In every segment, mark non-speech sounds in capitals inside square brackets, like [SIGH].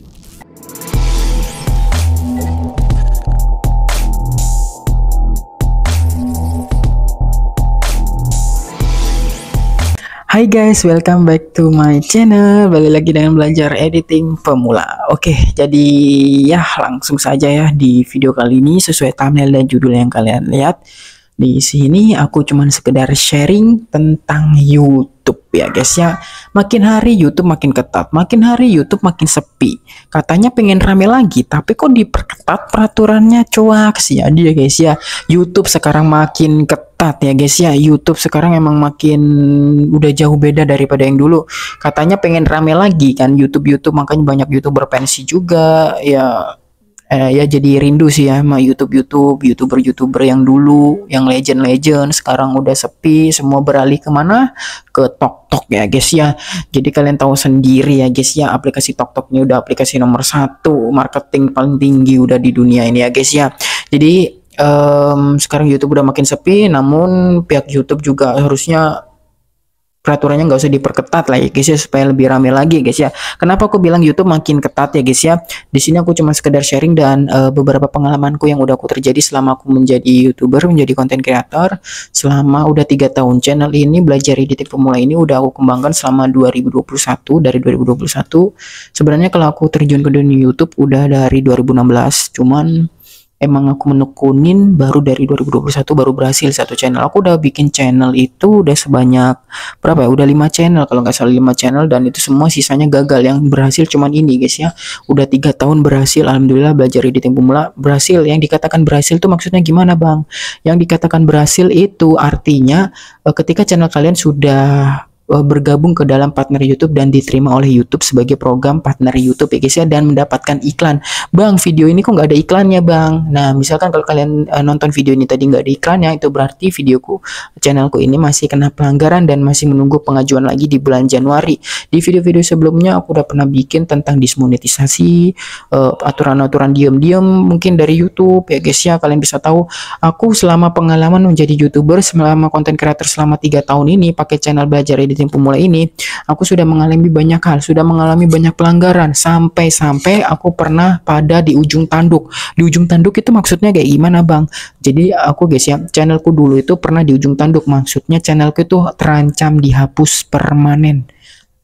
Hai guys, welcome back to my channel. Balik lagi dengan belajar editing pemula. Oke, jadi ya langsung saja ya di video kali ini sesuai thumbnail dan judul yang kalian lihat. Di sini aku cuman sekedar sharing tentang YouTube ya guys ya. Makin hari YouTube makin ketat, makin hari YouTube makin sepi. Katanya pengen rame lagi, tapi kok diperketat peraturannya coak sih ya dia guys ya. YouTube sekarang makin ketat ya guys ya. YouTube sekarang emang makin udah jauh beda daripada yang dulu. Katanya pengen rame lagi kan YouTube YouTube makanya banyak YouTuber pensi juga ya eh, ya jadi rindu sih ya sama YouTube YouTube youtuber youtuber yang dulu yang legend legend sekarang udah sepi semua beralih kemana ke TokTok ya guys ya jadi kalian tahu sendiri ya guys ya aplikasi TokToknya ini udah aplikasi nomor satu marketing paling tinggi udah di dunia ini ya guys ya jadi um, sekarang YouTube udah makin sepi namun pihak YouTube juga harusnya peraturannya nggak usah diperketat lah ya guys ya supaya lebih rame lagi guys ya. Kenapa aku bilang YouTube makin ketat ya guys ya? Di sini aku cuma sekedar sharing dan uh, beberapa pengalamanku yang udah aku terjadi selama aku menjadi YouTuber, menjadi konten creator. selama udah tiga tahun. Channel ini belajar editing pemula ini udah aku kembangkan selama 2021 dari 2021. Sebenarnya kalau aku terjun ke dunia YouTube udah dari 2016, cuman emang aku menekunin baru dari 2021 baru berhasil satu channel aku udah bikin channel itu udah sebanyak berapa ya udah lima channel kalau nggak salah lima channel dan itu semua sisanya gagal yang berhasil cuman ini guys ya udah tiga tahun berhasil alhamdulillah belajar di tempo mula berhasil yang dikatakan berhasil tuh maksudnya gimana bang yang dikatakan berhasil itu artinya eh, ketika channel kalian sudah Eh, bergabung ke dalam partner YouTube dan diterima oleh YouTube sebagai program partner YouTube ya guys ya dan mendapatkan iklan. Bang, video ini kok nggak ada iklannya bang? Nah, misalkan kalau kalian uh, nonton video ini tadi nggak ada iklannya, itu berarti videoku, channelku ini masih kena pelanggaran dan masih menunggu pengajuan lagi di bulan Januari. Di video-video sebelumnya aku udah pernah bikin tentang dismonetisasi, eh, aturan-aturan diem-diem mungkin dari YouTube ya guys ya. Kalian bisa tahu aku selama pengalaman menjadi youtuber, selama konten kreator selama tiga tahun ini pakai channel belajar edit tim pemula ini, aku sudah mengalami banyak hal, sudah mengalami banyak pelanggaran sampai-sampai aku pernah pada di ujung tanduk. Di ujung tanduk itu maksudnya kayak gimana, Bang? Jadi aku guys ya, channelku dulu itu pernah di ujung tanduk, maksudnya channelku itu terancam dihapus permanen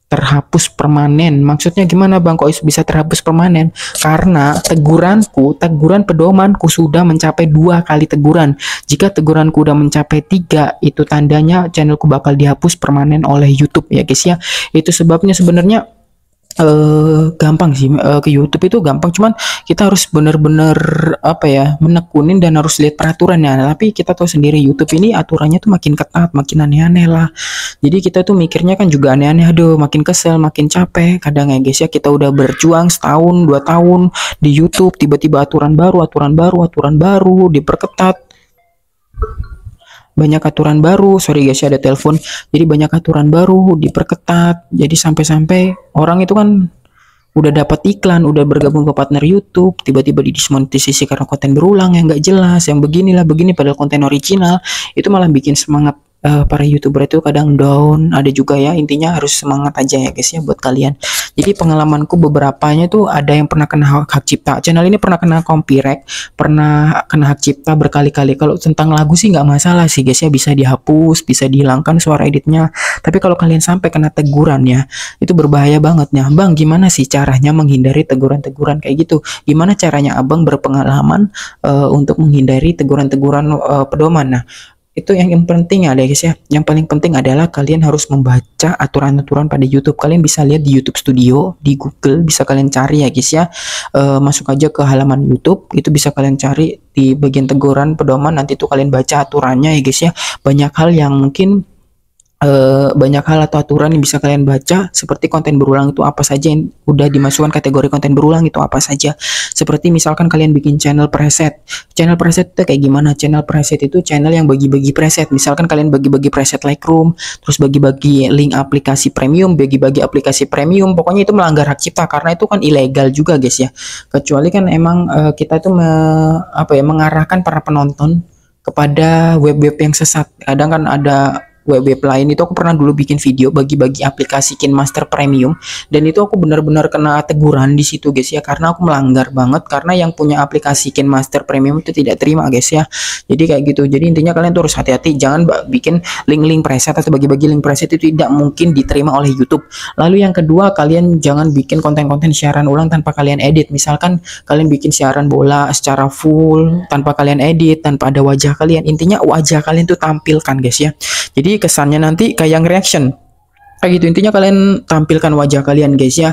terhapus permanen. Maksudnya gimana Bang kok bisa terhapus permanen? Karena teguranku, teguran pedomanku sudah mencapai dua kali teguran. Jika teguranku udah mencapai tiga, itu tandanya channelku bakal dihapus permanen oleh YouTube ya guys ya. Itu sebabnya sebenarnya uh, gampang sih uh, ke YouTube itu gampang cuman kita harus bener-bener apa ya menekunin dan harus lihat peraturannya nah, tapi kita tahu sendiri YouTube ini aturannya tuh makin ketat makin aneh-aneh lah jadi kita tuh mikirnya kan juga aneh-aneh aduh makin kesel makin capek kadang ya guys ya kita udah berjuang setahun dua tahun di YouTube tiba-tiba aturan baru aturan baru aturan baru diperketat banyak aturan baru sorry guys ada telepon jadi banyak aturan baru diperketat jadi sampai-sampai orang itu kan udah dapat iklan udah bergabung ke partner YouTube tiba-tiba didismonetisasi karena konten berulang yang nggak jelas yang beginilah begini padahal konten original itu malah bikin semangat uh, para youtuber itu kadang down ada juga ya intinya harus semangat aja ya guys ya buat kalian jadi pengalamanku beberapa nya tuh ada yang pernah kena hak, hak cipta channel ini pernah kena kompirek, pernah kena hak cipta berkali-kali kalau tentang lagu sih nggak masalah sih guys ya bisa dihapus bisa dihilangkan suara editnya tapi kalau kalian sampai kena teguran ya itu berbahaya banget ya bang gimana sih caranya menghindari teguran-teguran kayak gitu gimana caranya abang berpengalaman uh, untuk menghindari teguran-teguran uh, pedoman nah itu yang, yang penting ya guys ya yang paling penting adalah kalian harus membaca aturan-aturan pada YouTube kalian bisa lihat di YouTube Studio di Google bisa kalian cari ya guys ya e, masuk aja ke halaman YouTube itu bisa kalian cari di bagian teguran pedoman nanti itu kalian baca aturannya ya guys ya banyak hal yang mungkin Eh, banyak hal atau aturan yang bisa kalian baca seperti konten berulang itu apa saja yang udah dimasukkan kategori konten berulang itu apa saja seperti misalkan kalian bikin channel preset channel preset itu kayak gimana channel preset itu channel yang bagi-bagi preset misalkan kalian bagi-bagi preset Lightroom terus bagi-bagi link aplikasi premium bagi-bagi aplikasi premium pokoknya itu melanggar hak cipta karena itu kan ilegal juga guys ya kecuali kan emang uh, kita itu me, apa ya mengarahkan para penonton kepada web-web yang sesat kadang kan ada web-web lain itu aku pernah dulu bikin video bagi-bagi aplikasi KinMaster Premium dan itu aku benar-benar kena teguran di situ guys ya karena aku melanggar banget karena yang punya aplikasi KinMaster Premium itu tidak terima guys ya jadi kayak gitu jadi intinya kalian tuh harus hati-hati jangan bikin link-link preset atau bagi-bagi link preset itu tidak mungkin diterima oleh YouTube lalu yang kedua kalian jangan bikin konten-konten siaran ulang tanpa kalian edit misalkan kalian bikin siaran bola secara full tanpa kalian edit tanpa ada wajah kalian intinya wajah kalian tuh tampilkan guys ya jadi kesannya nanti kayak yang reaction. Kayak gitu intinya kalian tampilkan wajah kalian guys ya.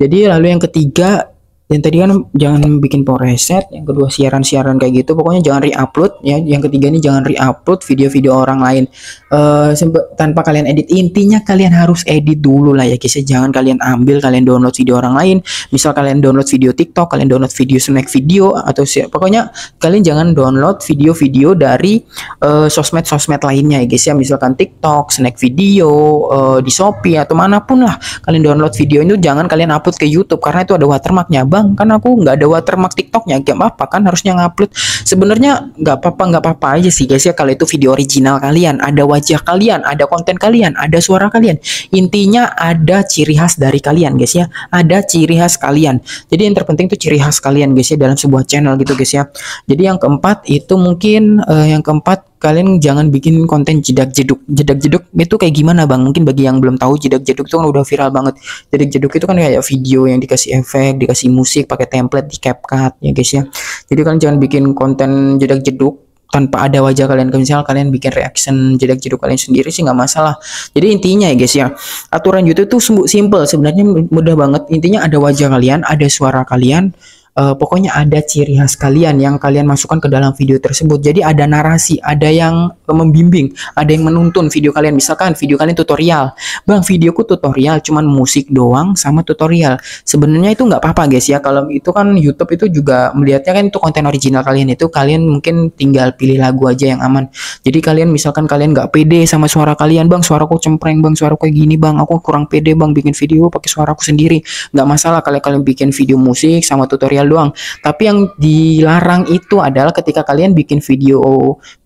Jadi lalu yang ketiga yang tadi kan jangan bikin power reset yang kedua siaran-siaran kayak gitu pokoknya jangan re-upload ya yang ketiga ini jangan re-upload video-video orang lain uh, tanpa kalian edit intinya kalian harus edit dulu lah ya guys jangan kalian ambil kalian download video orang lain misal kalian download video TikTok kalian download video snack video atau siapa pokoknya kalian jangan download video-video dari uh, sosmed-sosmed lainnya ya guys ya misalkan TikTok snack video uh, di Shopee atau manapun lah kalian download video itu jangan kalian upload ke YouTube karena itu ada watermarknya bang bilang kan aku nggak ada watermark TikToknya game apa-apa kan harusnya ngupload sebenarnya nggak apa-apa nggak apa-apa aja sih guys ya kalau itu video original kalian ada wajah kalian ada konten kalian ada suara kalian intinya ada ciri khas dari kalian guys ya ada ciri khas kalian jadi yang terpenting itu ciri khas kalian guys ya dalam sebuah channel gitu guys ya jadi yang keempat itu mungkin uh, yang keempat kalian jangan bikin konten jedak jeduk jedak jeduk itu kayak gimana bang mungkin bagi yang belum tahu jedak jeduk itu kan udah viral banget jedak jeduk itu kan kayak video yang dikasih efek dikasih musik pakai template di CapCut ya guys ya jadi kan jangan bikin konten jedak jeduk tanpa ada wajah kalian misal kalian bikin reaction jedak jeduk kalian sendiri sih nggak masalah jadi intinya ya guys ya aturan YouTube itu simple sebenarnya mudah banget intinya ada wajah kalian ada suara kalian uh, pokoknya ada ciri khas kalian yang kalian masukkan ke dalam video tersebut. Jadi ada narasi, ada yang membimbing, ada yang menuntun video kalian. Misalkan video kalian tutorial, bang videoku tutorial cuman musik doang sama tutorial. Sebenarnya itu nggak apa-apa guys ya. Kalau itu kan YouTube itu juga melihatnya kan itu konten original kalian itu kalian mungkin tinggal pilih lagu aja yang aman. Jadi kalian misalkan kalian nggak pede sama suara kalian, bang suaraku cempreng, bang suaraku kayak gini, bang aku kurang pede, bang bikin video pakai suaraku sendiri. Nggak masalah kalau kalian bikin video musik sama tutorial tutorial doang tapi yang dilarang itu adalah ketika kalian bikin video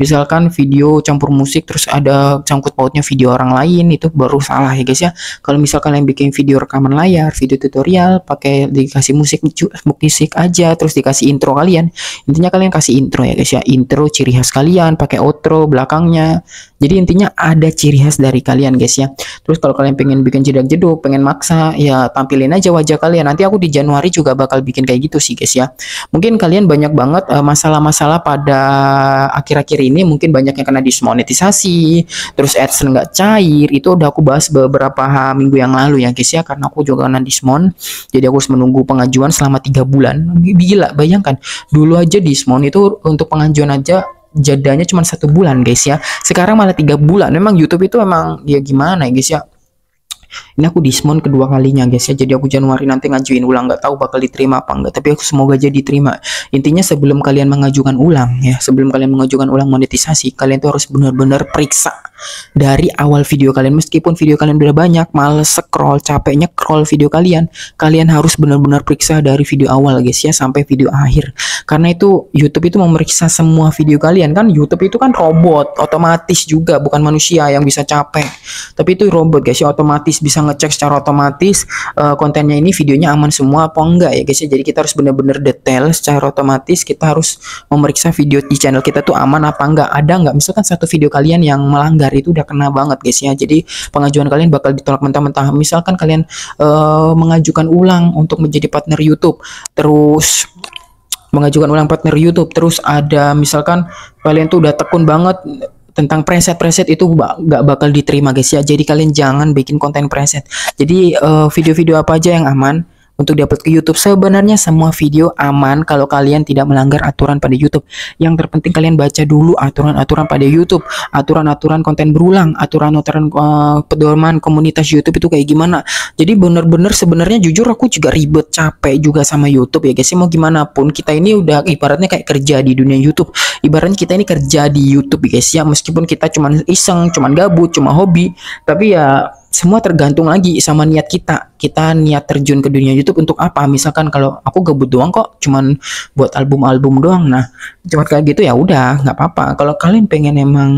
misalkan video campur musik terus ada cangkut pautnya video orang lain itu baru salah ya guys ya kalau misal kalian bikin video rekaman layar video tutorial pakai dikasih musik musik aja terus dikasih intro kalian intinya kalian kasih intro ya guys ya intro ciri khas kalian pakai outro belakangnya jadi intinya ada ciri khas dari kalian guys ya terus kalau kalian pengen bikin jeda jeduk pengen maksa ya tampilin aja wajah kalian nanti aku di Januari juga bakal bikin kayak gitu sih guys ya. Mungkin kalian banyak banget eh, masalah-masalah uh, pada akhir-akhir ini mungkin banyak yang kena dismonetisasi, terus ads nggak cair, itu udah aku bahas beberapa minggu yang lalu ya guys ya karena aku juga kena dismon. Jadi aku harus menunggu pengajuan selama tiga bulan. Gila, bayangkan. Dulu aja dismon itu untuk pengajuan aja jadanya cuma satu bulan guys ya sekarang malah tiga bulan memang YouTube itu emang ya gimana ya guys ya ini aku dismon kedua kalinya guys ya jadi aku Januari nanti ngajuin ulang nggak tahu bakal diterima apa enggak tapi aku semoga jadi terima intinya sebelum kalian mengajukan ulang ya sebelum kalian mengajukan ulang monetisasi kalian tuh harus benar-benar periksa dari awal video kalian meskipun video kalian udah banyak males scroll capeknya scroll video kalian kalian harus benar-benar periksa dari video awal guys ya sampai video akhir karena itu YouTube itu memeriksa semua video kalian kan YouTube itu kan robot otomatis juga bukan manusia yang bisa capek tapi itu robot guys ya otomatis bisa ngecek secara otomatis uh, kontennya ini videonya aman semua apa enggak ya guys ya. Jadi kita harus benar-benar detail secara otomatis kita harus memeriksa video di channel kita tuh aman apa enggak. Ada enggak misalkan satu video kalian yang melanggar itu udah kena banget guys ya. Jadi pengajuan kalian bakal ditolak mentah-mentah. Misalkan kalian uh, mengajukan ulang untuk menjadi partner YouTube terus mengajukan ulang partner YouTube terus ada misalkan kalian tuh udah tekun banget tentang preset-preset itu gak bakal diterima guys ya jadi kalian jangan bikin konten preset jadi eh, video-video uh, video -video apa aja yang aman untuk diupload ke YouTube. Sebenarnya semua video aman kalau kalian tidak melanggar aturan pada YouTube. Yang terpenting kalian baca dulu aturan-aturan pada YouTube, aturan-aturan konten berulang, aturan-aturan uh, pedoman komunitas YouTube itu kayak gimana. Jadi bener-bener sebenarnya jujur aku juga ribet, capek juga sama YouTube ya guys. Ya, mau gimana pun kita ini udah ibaratnya kayak kerja di dunia YouTube. Ibaratnya kita ini kerja di YouTube ya guys ya. Meskipun kita cuman iseng, cuman gabut, cuma hobi, tapi ya semua tergantung lagi sama niat kita. Kita niat terjun ke dunia YouTube untuk apa? Misalkan kalau aku gabut doang kok, cuman buat album-album doang. Nah, cuma kayak gitu ya udah, nggak apa-apa. Kalau kalian pengen emang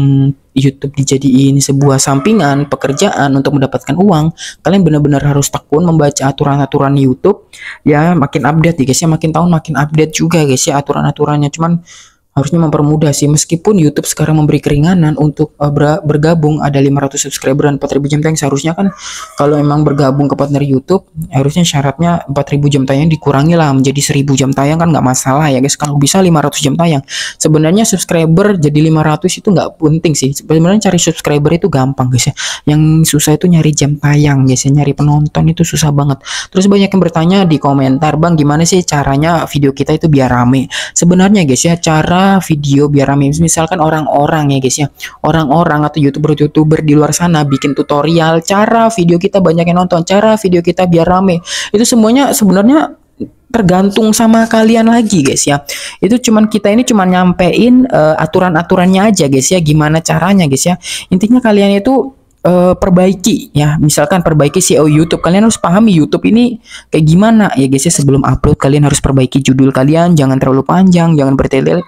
YouTube dijadiin sebuah sampingan pekerjaan untuk mendapatkan uang, kalian benar-benar harus tekun membaca aturan-aturan YouTube. Ya, makin update ya guys ya, makin tahun makin update juga guys ya aturan-aturannya. Cuman harusnya mempermudah sih meskipun YouTube sekarang memberi keringanan untuk uh, bergabung ada 500 subscriber dan 4000 jam tayang seharusnya kan kalau emang bergabung ke partner YouTube harusnya syaratnya 4000 jam tayang dikurangi lah menjadi 1000 jam tayang kan nggak masalah ya guys kalau bisa 500 jam tayang sebenarnya subscriber jadi 500 itu nggak penting sih sebenarnya cari subscriber itu gampang guys ya yang susah itu nyari jam tayang guys ya nyari penonton itu susah banget terus banyak yang bertanya di komentar bang gimana sih caranya video kita itu biar rame sebenarnya guys ya cara video biar rame misalkan orang-orang ya guys ya orang-orang atau youtuber-youtuber di luar sana bikin tutorial cara video kita banyak yang nonton cara video kita biar rame itu semuanya sebenarnya tergantung sama kalian lagi guys ya itu cuman kita ini cuman nyampein uh, aturan-aturannya aja guys ya gimana caranya guys ya intinya kalian itu uh, perbaiki ya misalkan perbaiki SEO YouTube kalian harus pahami YouTube ini kayak gimana ya guys ya sebelum upload kalian harus perbaiki judul kalian jangan terlalu panjang jangan bertele-tele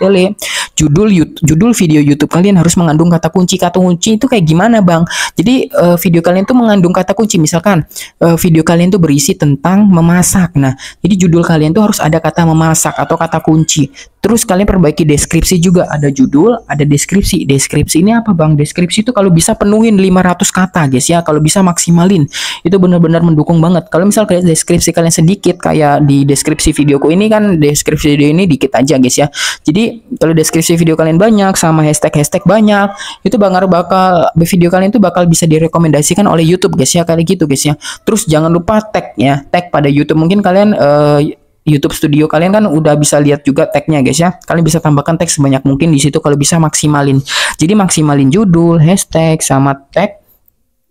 judul YouTube, judul video YouTube kalian harus mengandung kata kunci. Kata kunci itu kayak gimana, Bang? Jadi uh, video kalian tuh mengandung kata kunci. Misalkan uh, video kalian tuh berisi tentang memasak. Nah, jadi judul kalian tuh harus ada kata memasak atau kata kunci. Terus kalian perbaiki deskripsi juga. Ada judul, ada deskripsi. Deskripsi ini apa, Bang? Deskripsi itu kalau bisa penuhin 500 kata, guys ya. Kalau bisa maksimalin. Itu benar-benar mendukung banget. Kalau misal kalian deskripsi kalian sedikit kayak di deskripsi videoku ini kan deskripsi video ini dikit aja, guys ya. Jadi kalau deskripsi video kalian banyak sama hashtag-hashtag banyak itu bakal bakal video kalian itu bakal bisa direkomendasikan oleh YouTube guys ya kali gitu guys ya terus jangan lupa tag ya tag pada YouTube mungkin kalian uh, YouTube Studio kalian kan udah bisa lihat juga tagnya guys ya. Kalian bisa tambahkan tag sebanyak mungkin di situ kalau bisa maksimalin. Jadi maksimalin judul, hashtag sama tag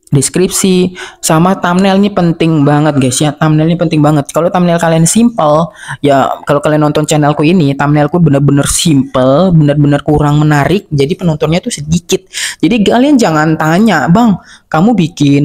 deskripsi sama thumbnail ini penting banget guys ya thumbnail ini penting banget kalau thumbnail kalian simple ya kalau kalian nonton channelku ini thumbnailku bener-bener simple bener-bener kurang menarik jadi penontonnya tuh sedikit jadi kalian jangan tanya, "Bang, kamu bikin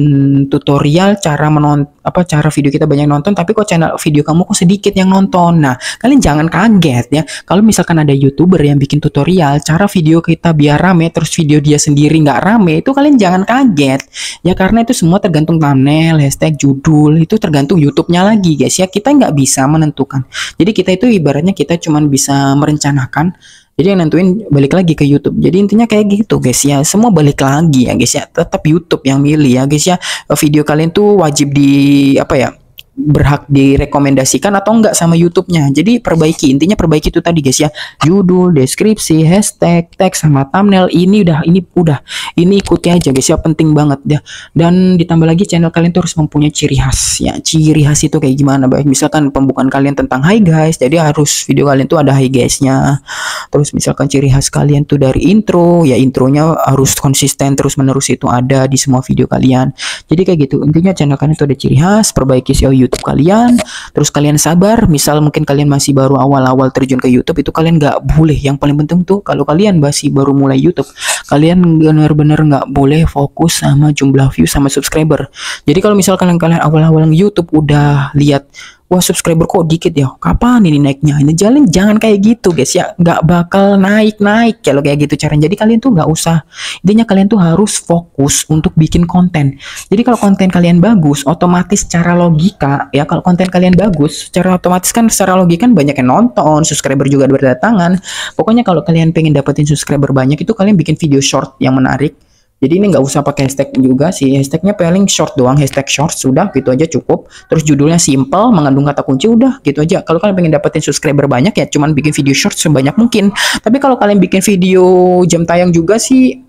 tutorial cara menonton apa cara video kita banyak nonton tapi kok channel video kamu kok sedikit yang nonton." Nah, kalian jangan kaget ya. Kalau misalkan ada YouTuber yang bikin tutorial cara video kita biar rame terus video dia sendiri nggak rame, itu kalian jangan kaget. Ya karena itu semua tergantung thumbnail, hashtag, judul, itu tergantung YouTube-nya lagi, guys ya. Kita nggak bisa menentukan. Jadi kita itu ibaratnya kita cuman bisa merencanakan jadi yang nentuin balik lagi ke YouTube jadi intinya kayak gitu guys ya semua balik lagi ya guys ya tetap YouTube yang milih ya guys ya video kalian tuh wajib di apa ya berhak direkomendasikan atau enggak sama YouTube-nya. Jadi perbaiki, intinya perbaiki itu tadi guys ya. Judul, deskripsi, hashtag, teks sama thumbnail ini udah ini udah. Ini ikuti aja guys ya, penting banget ya. Dan ditambah lagi channel kalian tuh harus mempunyai ciri khas ya. Ciri khas itu kayak gimana? Baik, misalkan pembukaan kalian tentang hi guys, jadi harus video kalian tuh ada hi guys-nya. Terus misalkan ciri khas kalian tuh dari intro, ya intronya harus konsisten terus-menerus itu ada di semua video kalian. Jadi kayak gitu. Intinya channel kalian tuh ada ciri khas, perbaiki SEO YouTube kalian terus kalian sabar misal mungkin kalian masih baru awal-awal terjun ke YouTube itu kalian nggak boleh yang paling penting tuh kalau kalian masih baru mulai YouTube kalian bener-bener nggak boleh fokus sama jumlah view sama subscriber jadi kalau misal kalian kalian awal-awal YouTube udah lihat wah subscriber kok dikit ya kapan ini naiknya ini jalan jangan kayak gitu guys ya nggak bakal naik naik kalau kayak gitu caranya jadi kalian tuh nggak usah intinya kalian tuh harus fokus untuk bikin konten jadi kalau konten kalian bagus otomatis cara logika ya kalau konten kalian bagus secara otomatis kan secara logika kan banyak yang nonton subscriber juga berdatangan pokoknya kalau kalian pengen dapetin subscriber banyak itu kalian bikin video short yang menarik jadi ini nggak usah pakai hashtag juga sih. Hashtagnya paling short doang, hashtag short sudah gitu aja cukup. Terus judulnya simple, mengandung kata kunci udah gitu aja. Kalau kalian pengen dapetin subscriber banyak ya cuman bikin video short sebanyak mungkin. Tapi kalau kalian bikin video jam tayang juga sih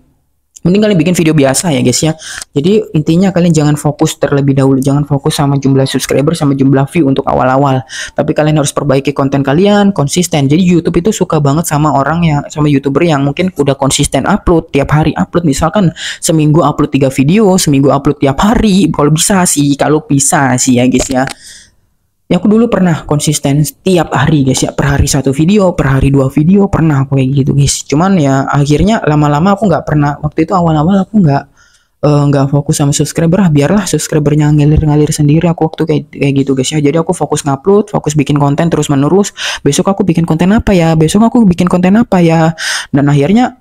mending kalian bikin video biasa ya guys ya jadi intinya kalian jangan fokus terlebih dahulu jangan fokus sama jumlah subscriber sama jumlah view untuk awal-awal tapi kalian harus perbaiki konten kalian konsisten jadi YouTube itu suka banget sama orang yang sama youtuber yang mungkin udah konsisten upload tiap hari upload misalkan seminggu upload tiga video seminggu upload tiap hari kalau bisa sih kalau bisa sih ya guys ya ya aku dulu pernah konsisten setiap hari guys ya per hari satu video per hari dua video pernah aku kayak gitu guys cuman ya akhirnya lama-lama aku nggak pernah waktu itu awal-awal aku nggak eh, nggak uh, fokus sama subscriber ah biarlah subscribernya ngalir-ngalir sendiri aku waktu kayak kayak gitu guys ya jadi aku fokus ngupload fokus bikin konten terus menerus besok aku bikin konten apa ya besok aku bikin konten apa ya dan akhirnya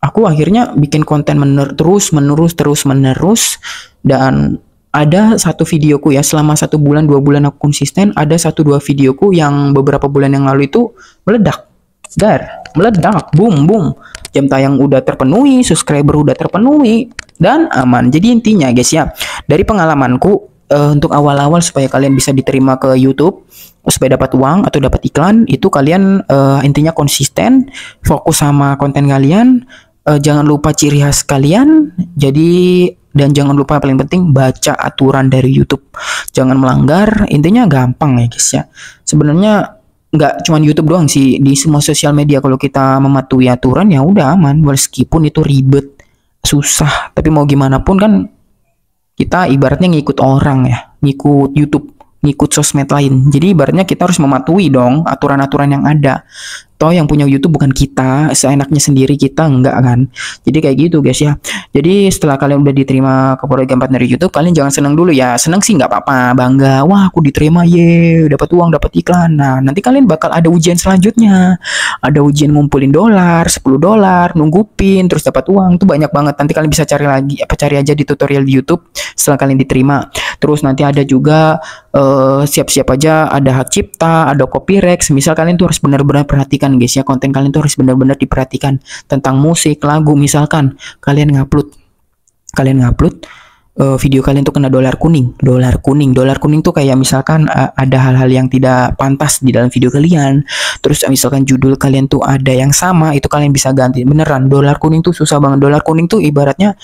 aku akhirnya bikin konten mener terus menerus terus menerus dan ada satu videoku ya selama satu bulan dua bulan aku konsisten ada satu dua videoku yang beberapa bulan yang lalu itu meledak dar meledak boom boom jam tayang udah terpenuhi subscriber udah terpenuhi dan aman jadi intinya guys ya dari pengalamanku uh, untuk awal-awal supaya kalian bisa diterima ke YouTube supaya dapat uang atau dapat iklan itu kalian uh, intinya konsisten fokus sama konten kalian uh, jangan lupa ciri khas kalian jadi dan jangan lupa yang paling penting baca aturan dari YouTube jangan melanggar intinya gampang ya guys ya sebenarnya nggak cuma YouTube doang sih di semua sosial media kalau kita mematuhi aturan ya udah aman meskipun itu ribet susah tapi mau gimana pun kan kita ibaratnya ngikut orang ya ngikut YouTube ngikut sosmed lain jadi ibaratnya kita harus mematuhi dong aturan-aturan yang ada toh yang punya YouTube bukan kita seenaknya sendiri kita enggak kan jadi kayak gitu guys ya jadi setelah kalian udah diterima ke program partner YouTube kalian jangan senang dulu ya senang sih nggak apa-apa bangga wah aku diterima ye dapat uang dapat iklan nah nanti kalian bakal ada ujian selanjutnya ada ujian ngumpulin dolar 10 dolar nunggu pin terus dapat uang tuh banyak banget nanti kalian bisa cari lagi apa cari aja di tutorial di YouTube setelah kalian diterima terus nanti ada juga eh, siap-siap uh, aja ada hak cipta ada copyright misal kalian tuh harus benar-benar perhatikan perhatikan guys ya konten kalian tuh harus benar-benar diperhatikan tentang musik lagu misalkan kalian ngupload kalian ngupload uh, video kalian tuh kena dolar kuning, dolar kuning, dolar kuning tuh kayak misalkan uh, ada hal-hal yang tidak pantas di dalam video kalian, terus misalkan judul kalian tuh ada yang sama, itu kalian bisa ganti beneran. Dolar kuning tuh susah banget, dolar kuning tuh ibaratnya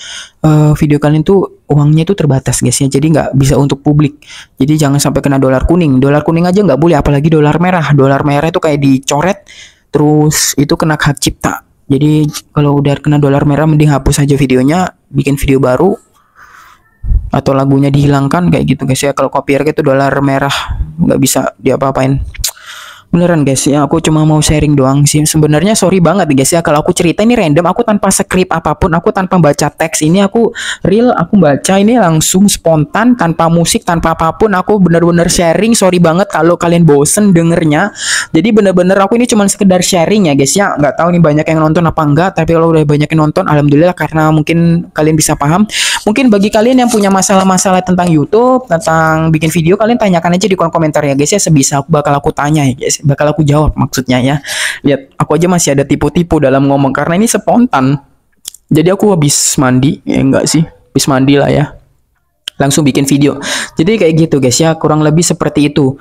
uh, video kalian tuh uangnya tuh terbatas guys ya jadi nggak bisa untuk publik jadi jangan sampai kena dolar kuning dolar kuning aja nggak boleh apalagi dolar merah dolar merah itu kayak dicoret terus itu kena hak cipta jadi kalau udah kena dolar merah mending hapus aja videonya bikin video baru atau lagunya dihilangkan kayak gitu guys ya kalau copyright itu dolar merah nggak bisa diapa-apain beneran guys ya aku cuma mau sharing doang sih sebenarnya sorry banget guys ya kalau aku cerita ini random aku tanpa skrip apapun aku tanpa baca teks ini aku real aku baca ini langsung spontan tanpa musik tanpa apapun aku bener-bener sharing sorry banget kalau kalian bosen dengernya jadi bener-bener aku ini cuma sekedar sharing ya guys ya nggak tahu nih banyak yang nonton apa enggak tapi kalau udah banyak yang nonton alhamdulillah karena mungkin kalian bisa paham mungkin bagi kalian yang punya masalah-masalah tentang YouTube tentang bikin video kalian tanyakan aja di kolom komentar ya guys ya sebisa aku bakal aku tanya ya guys ya bakal aku jawab maksudnya ya. Lihat, aku aja masih ada tipu-tipu dalam ngomong karena ini spontan. Jadi aku habis mandi, ya enggak sih? Habis mandi lah ya. Langsung bikin video. Jadi kayak gitu guys ya, kurang lebih seperti itu.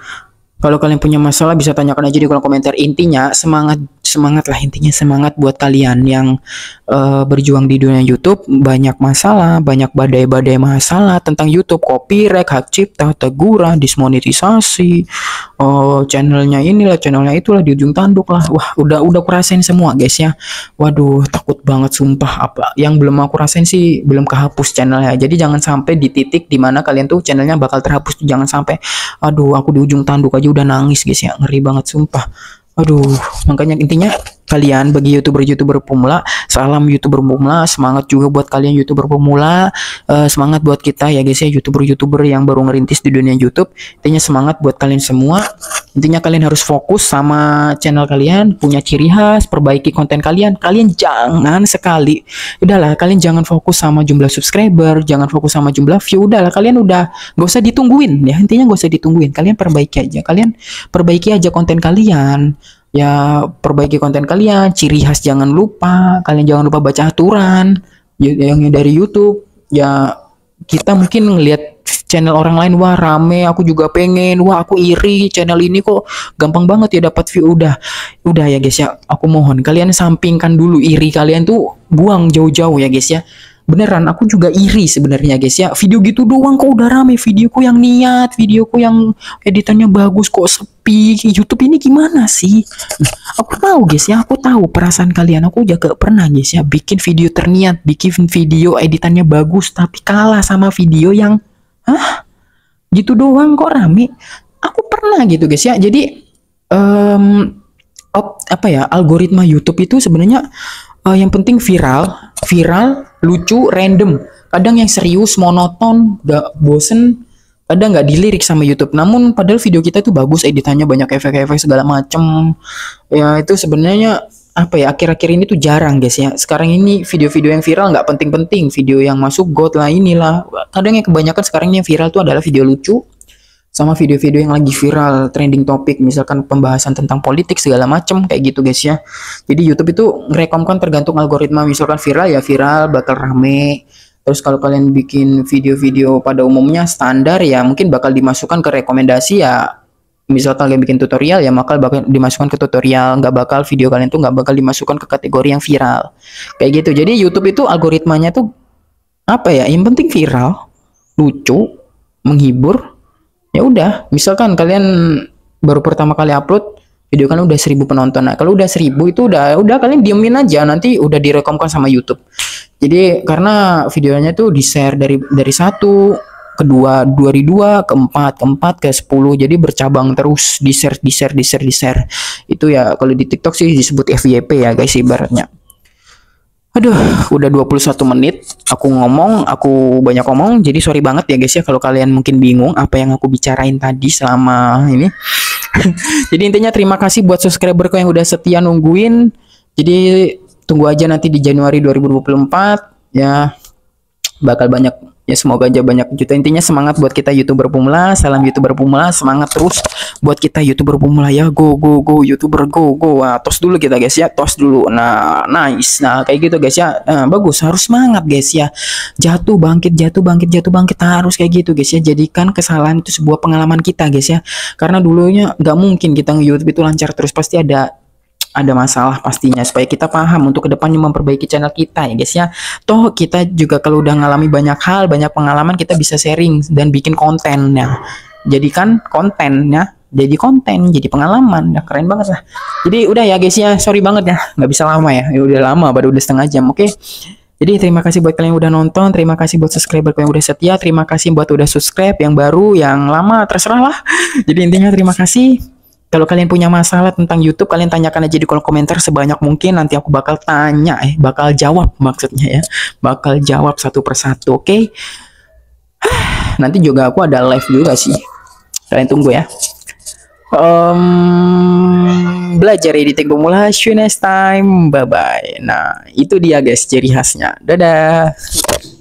Kalau kalian punya masalah bisa tanyakan aja di kolom komentar. Intinya semangat semangat lah intinya semangat buat kalian yang uh, berjuang di dunia YouTube banyak masalah banyak badai-badai masalah tentang YouTube copyright hak cipta teguran dismonetisasi uh, channelnya inilah channelnya itulah di ujung tanduk lah wah udah udah kurasain semua guys ya waduh takut banget sumpah apa yang belum aku rasain sih belum kehapus channelnya jadi jangan sampai di titik dimana kalian tuh channelnya bakal terhapus jangan sampai aduh aku di ujung tanduk aja udah nangis guys ya ngeri banget sumpah aduh makanya intinya kalian bagi youtuber-youtuber pemula. Salam youtuber pemula, semangat juga buat kalian youtuber pemula. Uh, semangat buat kita ya guys ya youtuber-youtuber yang baru ngerintis di dunia YouTube. Intinya semangat buat kalian semua. Intinya kalian harus fokus sama channel kalian, punya ciri khas, perbaiki konten kalian. Kalian jangan sekali, udahlah kalian jangan fokus sama jumlah subscriber, jangan fokus sama jumlah view. Udahlah kalian udah gak usah ditungguin ya. Intinya gak usah ditungguin. Kalian perbaiki aja. Kalian perbaiki aja konten kalian ya perbaiki konten kalian ciri khas jangan lupa kalian jangan lupa baca aturan yang dari YouTube ya kita mungkin ngelihat channel orang lain wah rame aku juga pengen wah aku iri channel ini kok gampang banget ya dapat view udah udah ya guys ya aku mohon kalian sampingkan dulu iri kalian tuh buang jauh-jauh ya guys ya beneran aku juga iri sebenarnya guys ya video gitu doang kok udah rame videoku yang niat videoku yang editannya bagus kok sepi YouTube ini gimana sih aku tahu guys ya aku tahu perasaan kalian aku juga pernah guys ya bikin video terniat bikin video editannya bagus tapi kalah sama video yang ah gitu doang kok rame aku pernah gitu guys ya jadi um, op, apa ya algoritma YouTube itu sebenarnya uh, yang penting viral viral lucu random kadang yang serius monoton udah bosen kadang nggak dilirik sama YouTube namun padahal video kita itu bagus editannya banyak efek-efek segala macem ya itu sebenarnya apa ya akhir-akhir ini tuh jarang guys ya sekarang ini video-video yang viral nggak penting-penting video yang masuk god lah inilah kadang yang kebanyakan sekarang yang viral tuh adalah video lucu sama video-video yang lagi viral trending topik misalkan pembahasan tentang politik segala macem kayak gitu guys ya jadi YouTube itu kan tergantung algoritma misalkan viral ya viral bakal rame terus kalau kalian bikin video-video pada umumnya standar ya mungkin bakal dimasukkan ke rekomendasi ya misalkan kalian bikin tutorial ya bakal bakal dimasukkan ke tutorial nggak bakal video kalian tuh nggak bakal dimasukkan ke kategori yang viral kayak gitu jadi YouTube itu algoritmanya tuh apa ya yang penting viral lucu menghibur ya udah misalkan kalian baru pertama kali upload video kan udah seribu penonton nah kalau udah seribu itu udah udah kalian diemin aja nanti udah direkomkan sama YouTube jadi karena videonya tuh di share dari dari satu kedua dua ribu dua keempat keempat ke sepuluh jadi bercabang terus di share di share di share di share itu ya kalau di TikTok sih disebut FYP ya guys ibaratnya Aduh, udah 21 menit aku ngomong, aku banyak ngomong. Jadi sorry banget ya guys ya kalau kalian mungkin bingung apa yang aku bicarain tadi selama ini. [LAUGHS] Jadi intinya terima kasih buat subscriberku yang udah setia nungguin. Jadi tunggu aja nanti di Januari 2024 ya bakal banyak ya semoga aja banyak juta intinya semangat buat kita youtuber pemula salam youtuber pemula semangat terus buat kita youtuber pemula ya go go go youtuber go go nah, tos dulu kita guys ya tos dulu nah nice nah kayak gitu guys ya nah, bagus harus semangat guys ya jatuh bangkit jatuh bangkit jatuh bangkit harus kayak gitu guys ya jadikan kesalahan itu sebuah pengalaman kita guys ya karena dulunya nggak mungkin kita nge YouTube itu lancar terus pasti ada ada masalah pastinya supaya kita paham untuk kedepannya memperbaiki channel kita ya guys ya toh kita juga kalau udah ngalami banyak hal banyak pengalaman kita bisa sharing dan bikin kontennya jadikan kontennya jadi konten jadi pengalaman Ya keren banget lah jadi udah ya guys ya sorry banget ya nggak bisa lama ya, ya udah lama baru udah setengah jam oke okay? Jadi terima kasih buat kalian yang udah nonton, terima kasih buat subscriber yang udah setia, terima kasih buat udah subscribe yang baru, yang lama, terserah lah. Jadi intinya terima kasih. Kalau kalian punya masalah tentang YouTube, kalian tanyakan aja di kolom komentar sebanyak mungkin. Nanti aku bakal tanya, eh, bakal jawab maksudnya ya, bakal jawab satu persatu. Oke, okay? [SIGHS] nanti juga aku ada live juga sih. Kalian tunggu ya. Um, belajar editing pemula, see next time. Bye bye. Nah, itu dia guys ciri khasnya. Dadah.